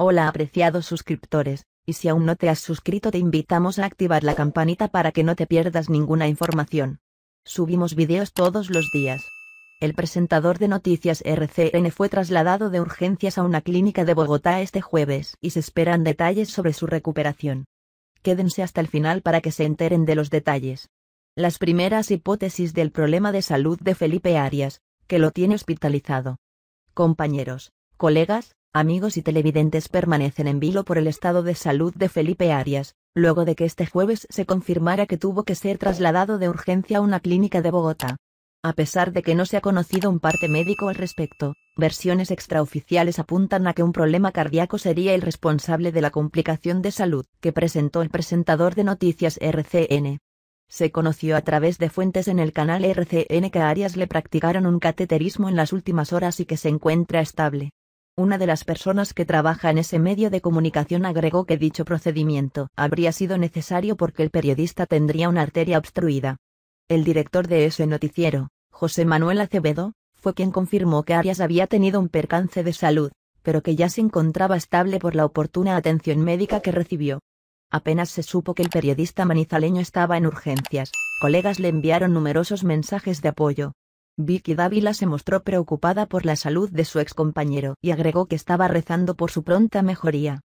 Hola apreciados suscriptores, y si aún no te has suscrito te invitamos a activar la campanita para que no te pierdas ninguna información. Subimos videos todos los días. El presentador de noticias RCN fue trasladado de urgencias a una clínica de Bogotá este jueves y se esperan detalles sobre su recuperación. Quédense hasta el final para que se enteren de los detalles. Las primeras hipótesis del problema de salud de Felipe Arias, que lo tiene hospitalizado. Compañeros, colegas, amigos y televidentes permanecen en vilo por el estado de salud de Felipe Arias, luego de que este jueves se confirmara que tuvo que ser trasladado de urgencia a una clínica de Bogotá. A pesar de que no se ha conocido un parte médico al respecto, versiones extraoficiales apuntan a que un problema cardíaco sería el responsable de la complicación de salud que presentó el presentador de noticias RCN. Se conoció a través de fuentes en el canal RCN que a Arias le practicaron un cateterismo en las últimas horas y que se encuentra estable. Una de las personas que trabaja en ese medio de comunicación agregó que dicho procedimiento habría sido necesario porque el periodista tendría una arteria obstruida. El director de ese noticiero, José Manuel Acevedo, fue quien confirmó que Arias había tenido un percance de salud, pero que ya se encontraba estable por la oportuna atención médica que recibió. Apenas se supo que el periodista manizaleño estaba en urgencias, colegas le enviaron numerosos mensajes de apoyo, Vicky Dávila se mostró preocupada por la salud de su excompañero y agregó que estaba rezando por su pronta mejoría.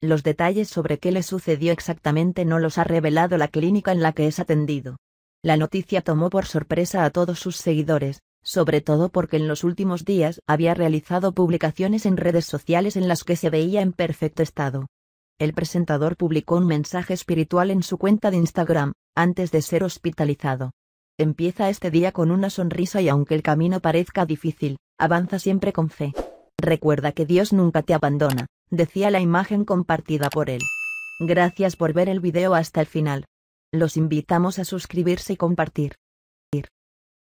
Los detalles sobre qué le sucedió exactamente no los ha revelado la clínica en la que es atendido. La noticia tomó por sorpresa a todos sus seguidores, sobre todo porque en los últimos días había realizado publicaciones en redes sociales en las que se veía en perfecto estado. El presentador publicó un mensaje espiritual en su cuenta de Instagram, antes de ser hospitalizado. Empieza este día con una sonrisa y aunque el camino parezca difícil, avanza siempre con fe. Recuerda que Dios nunca te abandona, decía la imagen compartida por él. Gracias por ver el video hasta el final. Los invitamos a suscribirse y compartir.